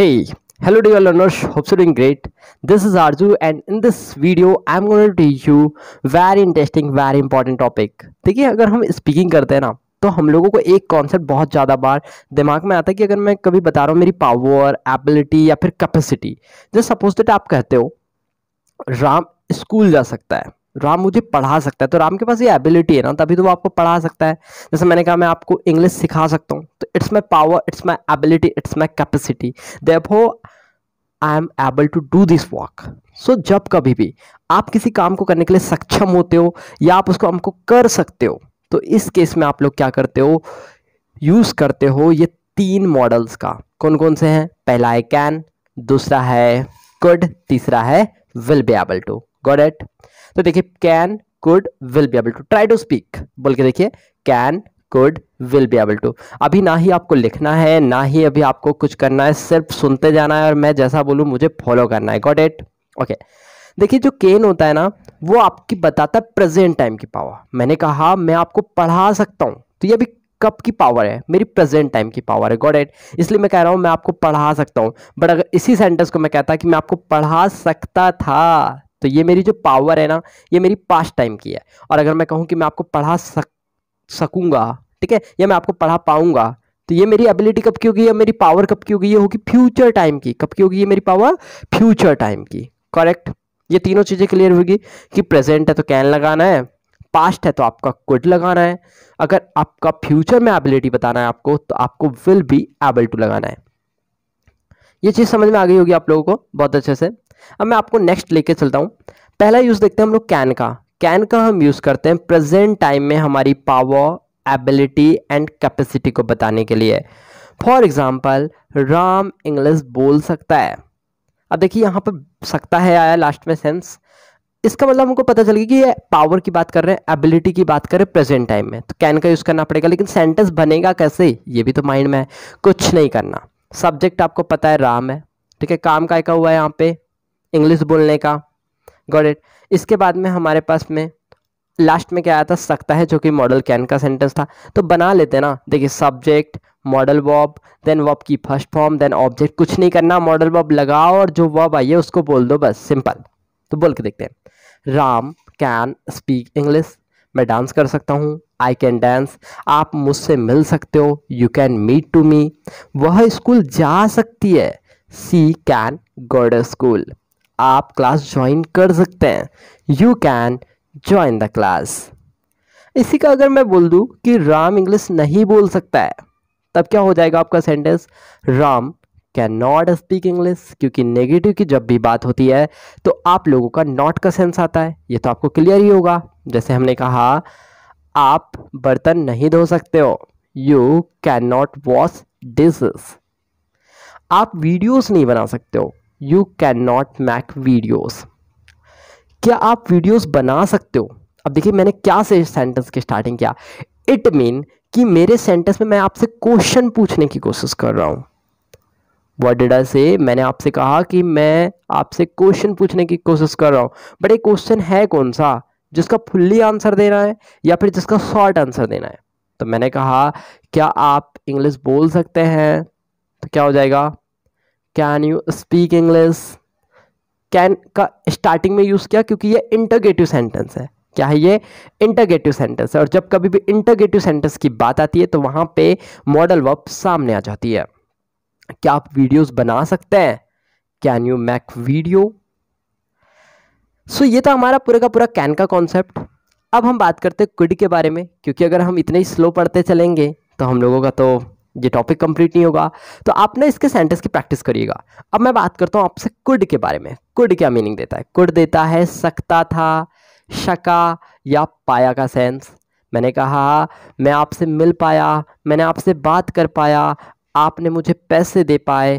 Hey, hello dear learners, hope you're doing great. This is Arju and in this video, I'm going to teach you very interesting, very important topic. देखिए अगर हम speaking करते हैं ना तो हम लोगों को एक कॉन्सेप्ट बहुत ज़्यादा बार दिमाग में आता है कि अगर मैं कभी बता रहा हूँ मेरी पावर एबिलिटी या फिर कैपेसिटी जैसे सपोज डेट आप कहते हो राम स्कूल जा सकता है राम मुझे पढ़ा सकता है तो राम के पास ये एबिलिटी है ना तभी तो वो आपको पढ़ा सकता है जैसे मैंने कहा मैं आपको इंग्लिश सिखा सकता हूँ तो it's my power it's my ability it's my capacity देपो I am able to do this work so जब कभी भी आप किसी काम को करने के लिए सक्षम होते हो या आप उसको हमको कर सकते हो तो इस केस में आप लोग क्या करते हो यूज़ करते हो ये तीन मॉडल्स का कौन कौन से हैं पहला है कैन दूसरा है कुड तीसरा है will be able to got at तो देखिए can could will be able to try to speak बोल के देखिए can could will be able to अभी ना ही आपको लिखना है ना ही अभी आपको कुछ करना है सिर्फ सुनते जाना है और मैं जैसा बोलूँ मुझे फॉलो करना है गॉट एट ओके देखिए जो केन होता है ना वो आपकी बताता है प्रेजेंट टाइम की पावर मैंने कहा मैं आपको पढ़ा सकता हूँ तो ये अभी कब की पावर है मेरी प्रेजेंट टाइम की पावर है गॉड एट इसलिए मैं कह रहा हूँ मैं आपको पढ़ा सकता हूँ बट अगर इसी सेंटेंस को मैं कहता कि मैं आपको पढ़ा सकता था तो ये मेरी जो पावर है ना ये मेरी पास्ट टाइम की है और अगर मैं कहूँ कि मैं आपको पढ़ा सक सकूँगा ठीक है या मैं आपको पढ़ा पाऊँगा तो ये मेरी एबिलिटी कब की होगी या मेरी पावर कब की होगी ये होगी फ्यूचर टाइम की कब की होगी ये मेरी पावर फ्यूचर टाइम की करेक्ट ये तीनों चीज़ें क्लियर होगी कि प्रेजेंट है तो कैन लगाना है पास्ट है तो आपका कुड लगाना है अगर आपका फ्यूचर में एबिलिटी बताना है आपको तो आपको विल बी एबल टू लगाना है ये चीज़ समझ में आ गई होगी आप लोगों को बहुत अच्छे से अब मैं आपको नेक्स्ट लेके चलता हूँ पहला यूज़ देखते हैं हम लोग कैन का कैन का हम यूज़ करते हैं प्रेजेंट टाइम में हमारी पावर एबिलिटी एंड कैपेसिटी को बताने के लिए फॉर एग्जाम्पल राम इंग्लिश बोल सकता है अब देखिए यहाँ पर सकता है आया लास्ट में सेंस इसका मतलब हमको पता चल गया कि ये पावर की बात कर रहे हैं एबिलिटी की बात कर रहे हैं प्रेजेंट टाइम में तो कैन का यूज़ करना पड़ेगा लेकिन सेंटेंस बनेगा कैसे ये भी तो माइंड में है कुछ नहीं करना सब्जेक्ट आपको पता है राम है ठीक है काम का एक हुआ है यहाँ पे इंग्लिश बोलने का गॉट इट इसके बाद में हमारे पास में लास्ट में क्या आया था सकता है जो कि मॉडल कैन का सेंटेंस था तो बना लेते ना देखिए सब्जेक्ट मॉडल वॉब देन वॉब की फर्स्ट फॉर्म देन ऑब्जेक्ट कुछ नहीं करना मॉडल वॉब लगाओ और जो वॉब आई है उसको बोल दो बस सिंपल तो बोल के देखते हैं राम कैन स्पीक इंग्लिश मैं डांस कर सकता हूँ आई कैन डांस आप मुझसे मिल सकते हो you can meet to me वह स्कूल जा सकती है सी कैन गोड स्कूल आप क्लास ज्वाइन कर सकते हैं you can join the class इसी का अगर मैं बोल दूँ कि राम इंग्लिश नहीं बोल सकता है तब क्या हो जाएगा आपका sentence Ram can not speak English क्योंकि नेगेटिव की जब भी बात होती है तो आप लोगों का नॉट का सेंस आता है ये तो आपको क्लियर ही होगा जैसे हमने कहा आप बर्तन नहीं धो सकते हो you can not wash dishes आप वीडियोस नहीं बना सकते हो you can not make videos क्या आप वीडियोस बना सकते हो अब देखिए मैंने क्या से सेंटेंस की स्टार्टिंग किया इट मीन कि मेरे सेंटेंस में मैं आपसे क्वेश्चन पूछने की कोशिश कर रहा हूं वट डिड आई से मैंने आपसे कहा कि मैं आपसे क्वेश्चन पूछने की कोशिश कर रहा हूं बट ये क्वेश्चन है कौन सा जिसका फुल्ली आंसर देना है या फिर जिसका शॉर्ट आंसर देना है तो मैंने कहा क्या आप इंग्लिश बोल सकते हैं तो क्या हो जाएगा can you speak English can का स्टार्टिंग में यूज़ किया क्योंकि ये इंटरगेटिव सेंटेंस है क्या है ये इंटरगेटिव सेंटेंस है और जब कभी भी इंटरगेटिव सेंटेंस की बात आती है तो वहाँ पे मॉडल वर्ब सामने आ जाती है क्या आप वीडियोस बना सकते हैं can you make video so ये तो हमारा पूरा का पूरा कैन का कॉन्सेप्ट अब हम बात करते हैं कुड के बारे में क्योंकि अगर हम इतने ही स्लो पढ़ते चलेंगे तो हम लोगों का तो ये टॉपिक कंप्लीट नहीं होगा तो आप ना इसके सेंटेंस की प्रैक्टिस करिएगा अब मैं बात करता हूँ आपसे कुड के बारे में कुड क्या मीनिंग देता है कुड देता है सकता था शका या पाया का सेंस मैंने कहा मैं आपसे मिल पाया मैंने आपसे बात कर पाया आपने मुझे पैसे दे पाए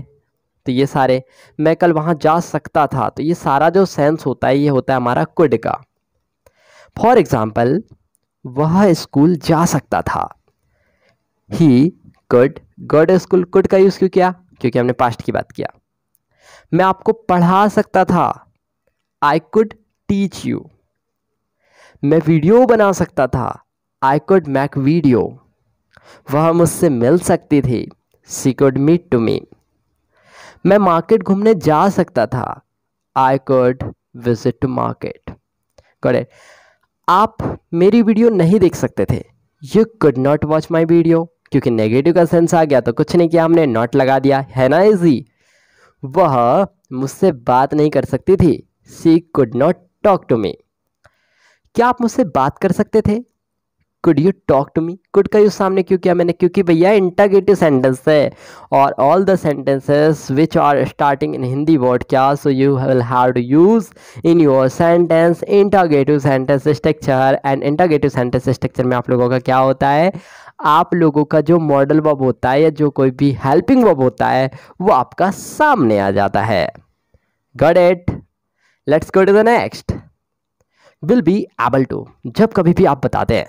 तो ये सारे मैं कल वहाँ जा सकता था तो ये सारा जो सेंस होता है ये होता है हमारा कुड का फॉर एग्ज़ाम्पल वह स्कूल जा सकता था he could could school could का यूज़ क्यों किया क्योंकि हमने पास्ट की बात किया मैं आपको पढ़ा सकता था आई कुड टीच यू मैं वीडियो बना सकता था आई कुड मैक वीडियो वह मुझसे मिल सकती थी she could meet to me मैं मार्केट घूमने जा सकता था I could visit to market correct आप मेरी वीडियो नहीं देख सकते थे you could not watch my video क्योंकि नेगेटिव का सेंस आ गया तो कुछ नहीं किया हमने नॉट लगा दिया है ना इजी वह मुझसे बात नहीं कर सकती थी she could not talk to me क्या आप मुझसे बात कर सकते थे could you talk to me could का यू सामने क्यों किया मैंने क्योंकि भैया इंटागेटिव सेंटेंस है और all the sentences which are starting in Hindi word क्या so you will have to use in your sentence interrogative sentence structure and interrogative sentence structure में आप लोगों का क्या होता है आप लोगों का जो मॉडल वब होता है या जो कोई भी हेल्पिंग वब होता है वो आपका सामने आ जाता है got it let's go to the next will be able to जब कभी भी आप बताते हैं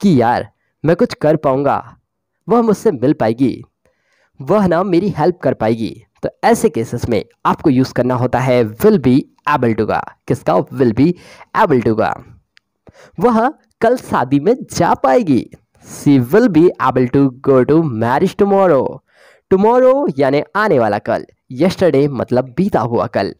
कि यार मैं कुछ कर पाऊंगा वह मुझसे मिल पाएगी वह ना मेरी हेल्प कर पाएगी तो ऐसे केसेस में आपको यूज़ करना होता है विल बी एबल टू का किसका विल बी एबल टू का वह कल शादी में जा पाएगी she will be able to go to marriage tomorrow tomorrow यानी आने वाला कल यस्टरडे मतलब बीता हुआ कल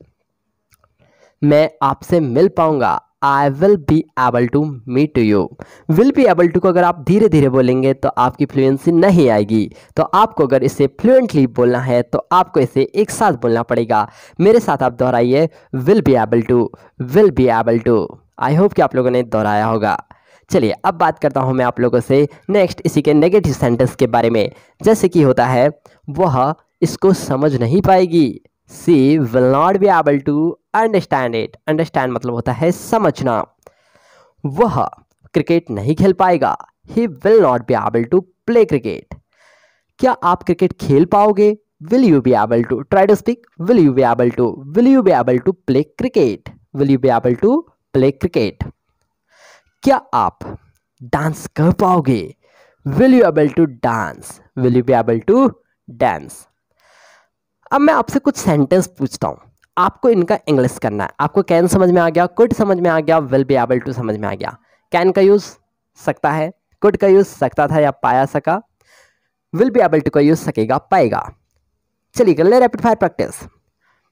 मैं आपसे मिल पाऊंगा I will be able to meet you will be able to को अगर आप धीरे धीरे बोलेंगे तो आपकी फ्लुएंसी नहीं आएगी तो आपको अगर इसे फ्लुएंटली बोलना है तो आपको इसे एक साथ बोलना पड़ेगा मेरे साथ आप दोहराइए will be able to will be able to I hope कि आप लोगों ने दोहराया होगा चलिए अब बात करता हूँ मैं आप लोगों से नेक्स्ट इसी के नेगेटिव सेंटेंस के बारे में जैसे कि होता है वह इसको समझ नहीं पाएगी she will not be able to understand it understand मतलब होता है समझना वह क्रिकेट नहीं खेल पाएगा he will not be able to play cricket क्या आप क्रिकेट खेल पाओगे will you be able to try to speak will you be able to will you be able to play cricket will you be able to play cricket क्या आप dance कर पाओगे will you able to dance will you be able to dance अब मैं आपसे कुछ sentence पूछता हूँ आपको इनका इंग्लिश करना है आपको कैन समझ में आ गया कुड समझ में आ गया विल बी एबल टू समझ में आ गया कैन का यूज़ सकता है कुड का यूज़ सकता था या पाया सका विल बी एबल टू का यूज़ सकेगा पाएगा चलिए कर ले रैपिड फायर प्रैक्टिस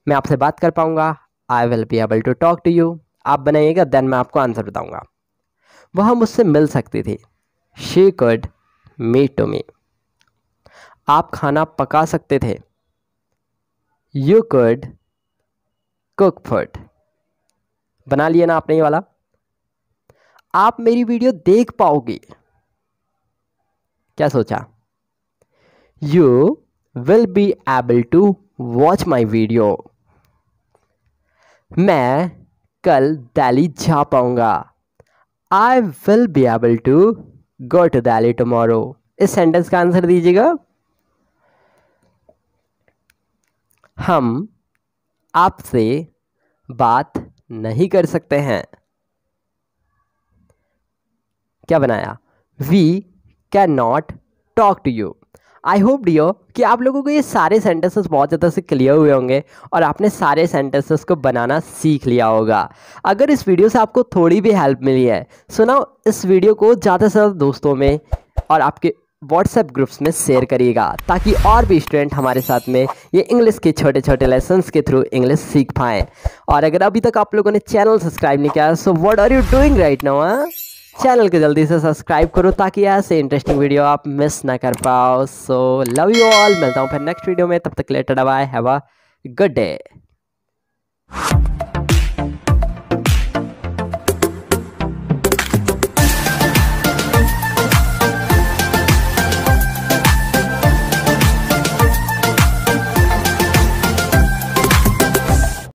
मैं आपसे बात कर पाऊंगा I will be able to talk to you आप बनाइएगा देन मैं आपको आंसर बताऊंगा वह मुझसे मिल सकती थी शी कड मी टू मी आप खाना पका सकते थे यू कड कुक फूड बना लिया ना आपने ये वाला आप मेरी वीडियो देख पाओगे क्या सोचा you will be able to watch my video मैं कल दिल्ली जा पाऊंगा I will be able to go to Delhi tomorrow इस सेंटेंस का आंसर दीजिएगा हम आपसे बात नहीं कर सकते हैं क्या बनाया we can not talk to you I hope डियो कि आप लोगों को ये सारे सेंटेंसेस बहुत ज़्यादा से क्लियर हुए होंगे और आपने सारे सेंटेंसेस को बनाना सीख लिया होगा अगर इस वीडियो से आपको थोड़ी भी हेल्प मिली है सुना इस वीडियो को ज़्यादा से ज़्यादा दोस्तों में और आपके व्हाट्सएप ग्रुप्स में शेयर करिएगा ताकि और भी स्टूडेंट हमारे साथ में ये इंग्लिश के छोटे छोटे लेसन्स के थ्रू इंग्लिश सीख पाएँ और अगर अभी तक आप लोगों ने चैनल सब्सक्राइब नहीं किया so what are you doing right now channel को जल्दी से सब्सक्राइब करो ताकि ऐसे इंटरेस्टिंग वीडियो आप मिस ना कर पाओ सो लव यू ऑल मिलता हूँ फिर नेक्स्ट वीडियो में तब तक later bye have a good day